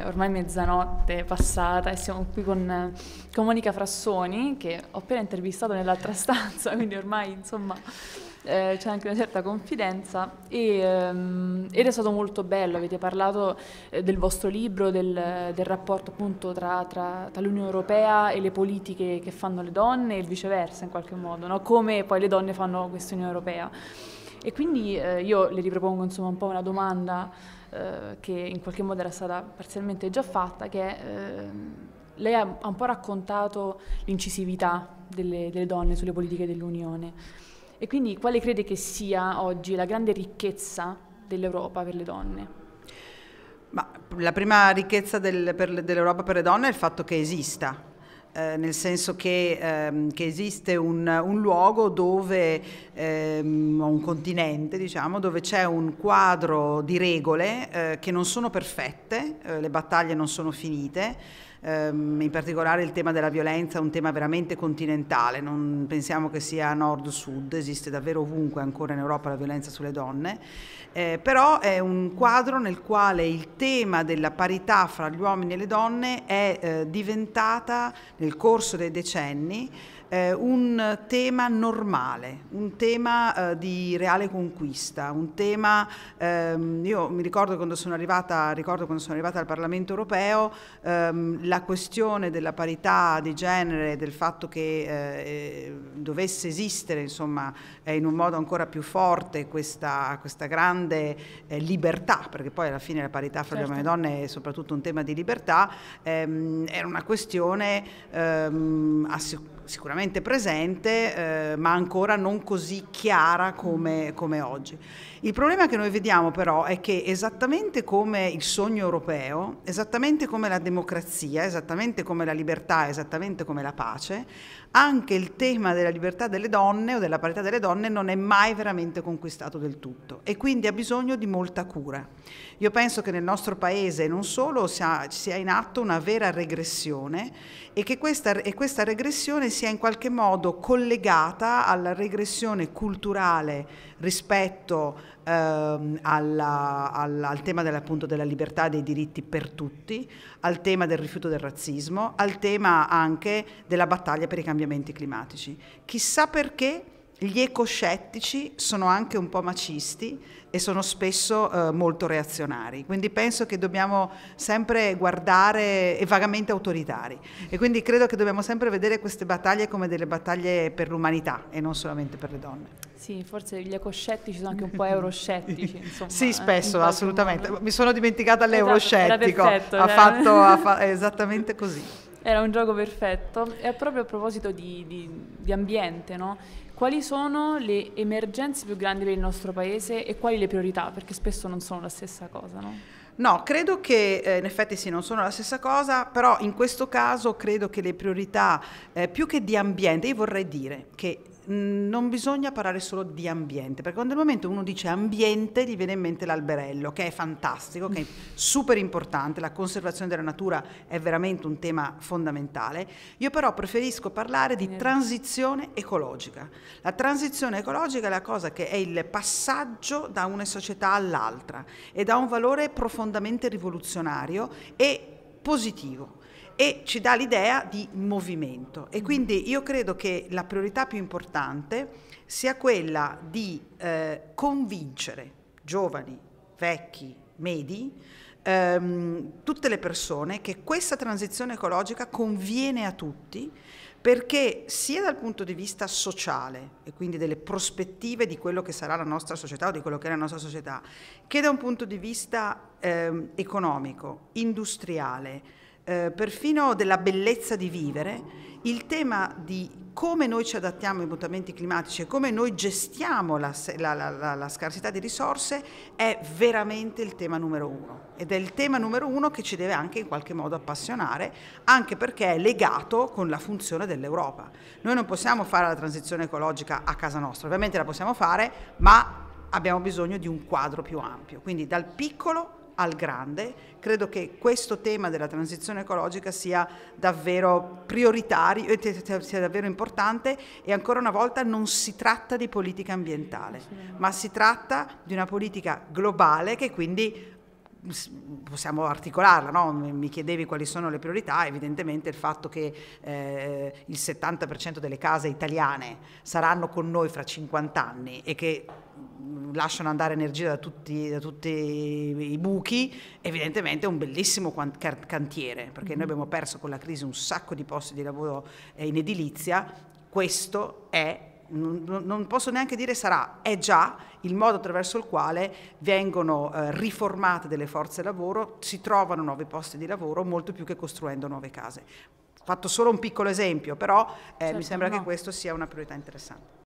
È ormai mezzanotte passata e siamo qui con, con Monica Frassoni che ho appena intervistato nell'altra stanza, quindi ormai insomma eh, c'è anche una certa confidenza e, ehm, ed è stato molto bello, avete parlato eh, del vostro libro, del, del rapporto appunto tra, tra, tra l'Unione Europea e le politiche che fanno le donne e viceversa in qualche modo, no? come poi le donne fanno questa Unione Europea. E quindi eh, io le ripropongo insomma, un po' una domanda eh, che in qualche modo era stata parzialmente già fatta, che eh, lei ha un po' raccontato l'incisività delle, delle donne sulle politiche dell'Unione. E quindi quale crede che sia oggi la grande ricchezza dell'Europa per le donne? Ma la prima ricchezza del, dell'Europa per le donne è il fatto che esista, eh, nel senso che, ehm, che esiste un, un, luogo dove, ehm, un continente diciamo, dove c'è un quadro di regole eh, che non sono perfette, eh, le battaglie non sono finite, ehm, in particolare il tema della violenza è un tema veramente continentale, non pensiamo che sia nord-sud, esiste davvero ovunque ancora in Europa la violenza sulle donne, eh, però è un quadro nel quale il tema della parità fra gli uomini e le donne è eh, diventata nel corso dei decenni eh, un tema normale, un tema eh, di reale conquista, un tema, ehm, io mi ricordo quando sono arrivata, ricordo quando sono arrivata al Parlamento europeo, ehm, la questione della parità di genere, del fatto che eh, dovesse esistere insomma, in un modo ancora più forte questa, questa grande eh, libertà, perché poi alla fine la parità fra certo. uomini e le certo. donne è soprattutto un tema di libertà, ehm, era una questione ehm, assicurata sicuramente presente, eh, ma ancora non così chiara come, come, oggi. Il problema che noi vediamo però è che esattamente come il sogno europeo, esattamente come la democrazia, esattamente come la libertà, esattamente come la pace, anche il tema della libertà delle donne o della parità delle donne non è mai veramente conquistato del tutto e quindi ha bisogno di molta cura. Io penso che nel nostro paese, non solo, sia, sia in atto una vera regressione e che questa, e questa regressione sia in qualche modo collegata alla regressione culturale rispetto ehm, alla, alla, al tema appunto, della libertà e dei diritti per tutti, al tema del rifiuto del razzismo, al tema anche della battaglia per i cambiamenti cambiamenti climatici. Chissà perché gli ecoscettici sono anche un po' macisti e sono spesso eh, molto reazionari, quindi penso che dobbiamo sempre guardare e vagamente autoritari e quindi credo che dobbiamo sempre vedere queste battaglie come delle battaglie per l'umanità e non solamente per le donne. Sì, forse gli ecoscettici sono anche un po' euroscettici. Insomma, sì, spesso, eh, in assolutamente. Modo. Mi sono dimenticata l'esatto, l'euroscettico, perfetto, ha cioè. fatto ha fa- esattamente così. Era un gioco perfetto. E proprio a proposito di, di, di ambiente, no? quali sono le emergenze più grandi per il nostro paese e quali le priorità? Perché spesso non sono la stessa cosa, no? No, credo che eh, in effetti sì, non sono la stessa cosa, però in questo caso credo che le priorità eh, più che di ambiente, io vorrei dire che non bisogna parlare solo di ambiente, perché quando nel momento uno dice ambiente gli viene in mente l'alberello, che è fantastico, che è super importante, la conservazione della natura è veramente un tema fondamentale. Io però preferisco parlare di transizione ecologica. La transizione ecologica è la cosa che è il passaggio da una società all'altra ed ha un valore profondamente rivoluzionario e positivo e ci dà l'idea di movimento. E mm. quindi io credo che la priorità più importante sia quella di eh, convincere giovani, vecchi, medi, ehm, tutte le persone che questa transizione ecologica conviene a tutti perché sia dal punto di vista sociale e quindi delle prospettive di quello che sarà la nostra società o di quello che è la nostra società, che da un punto di vista ehm, economico, industriale, eh, perfino della bellezza di vivere, il tema di come noi ci adattiamo ai mutamenti climatici e come noi gestiamo la, la, la, la, scarsità di risorse è veramente il tema numero uno ed è il tema numero uno che ci deve anche in qualche modo appassionare, anche perché è legato con la funzione dell'Europa. Noi non possiamo fare la transizione ecologica a casa nostra, ovviamente la possiamo fare, ma abbiamo bisogno di un quadro più ampio, quindi dal piccolo al grande. Credo che questo tema della transizione ecologica sia davvero prioritario, sia davvero importante e ancora una volta non si tratta di politica ambientale, ma si tratta di una politica globale che quindi possiamo articolarla, no? mi chiedevi quali sono le priorità, evidentemente il fatto che eh, il 70% delle case italiane saranno con noi fra 50 anni e che mm, lasciano andare energia da tutti, da tutti i buchi, evidentemente è un bellissimo cantiere, perché noi mm-hmm. abbiamo perso con la crisi un sacco di posti di lavoro in edilizia, questo è non, non, posso neanche dire sarà, è già il modo attraverso il quale vengono eh, riformate delle forze lavoro, si trovano nuovi posti di lavoro molto più che costruendo nuove case. Fatto solo un piccolo esempio, però eh, certo, mi sembra no. che questo sia una priorità interessante.